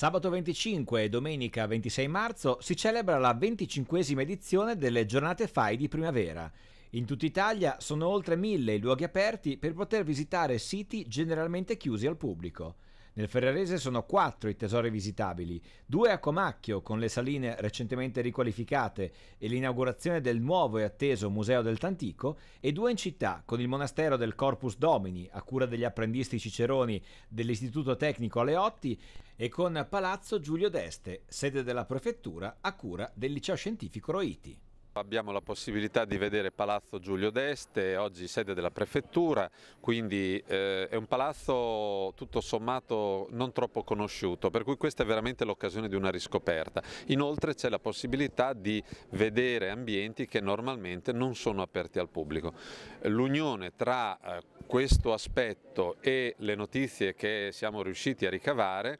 Sabato 25 e domenica 26 marzo si celebra la 25esima edizione delle giornate FAI di primavera. In tutta Italia sono oltre mille i luoghi aperti per poter visitare siti generalmente chiusi al pubblico. Nel Ferrarese sono quattro i tesori visitabili, due a Comacchio con le saline recentemente riqualificate e l'inaugurazione del nuovo e atteso Museo del Tantico e due in città con il monastero del Corpus Domini a cura degli apprendisti ciceroni dell'Istituto Tecnico Aleotti e con Palazzo Giulio d'Este, sede della prefettura a cura del liceo scientifico Roiti. Abbiamo la possibilità di vedere Palazzo Giulio d'Este, oggi sede della prefettura, quindi eh, è un palazzo tutto sommato non troppo conosciuto, per cui questa è veramente l'occasione di una riscoperta. Inoltre c'è la possibilità di vedere ambienti che normalmente non sono aperti al pubblico. L'unione tra eh, questo aspetto e le notizie che siamo riusciti a ricavare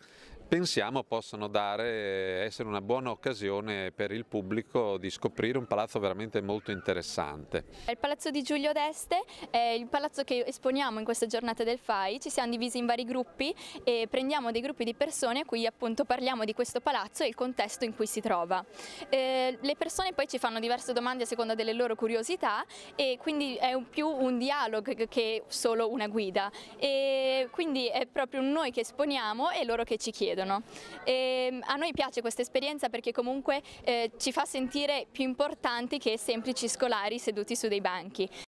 pensiamo possano dare, essere una buona occasione per il pubblico di scoprire un palazzo veramente molto interessante. Il palazzo di Giulio d'Este è il palazzo che esponiamo in questa giornata del FAI, ci siamo divisi in vari gruppi e prendiamo dei gruppi di persone a cui appunto parliamo di questo palazzo e il contesto in cui si trova. Eh, le persone poi ci fanno diverse domande a seconda delle loro curiosità e quindi è un più un dialogo che solo una guida e quindi è proprio noi che esponiamo e loro che ci chiedono chiedono. E ehm, a noi piace questa esperienza perché comunque eh, ci fa sentire più importanti che semplici scolari seduti su dei banchi.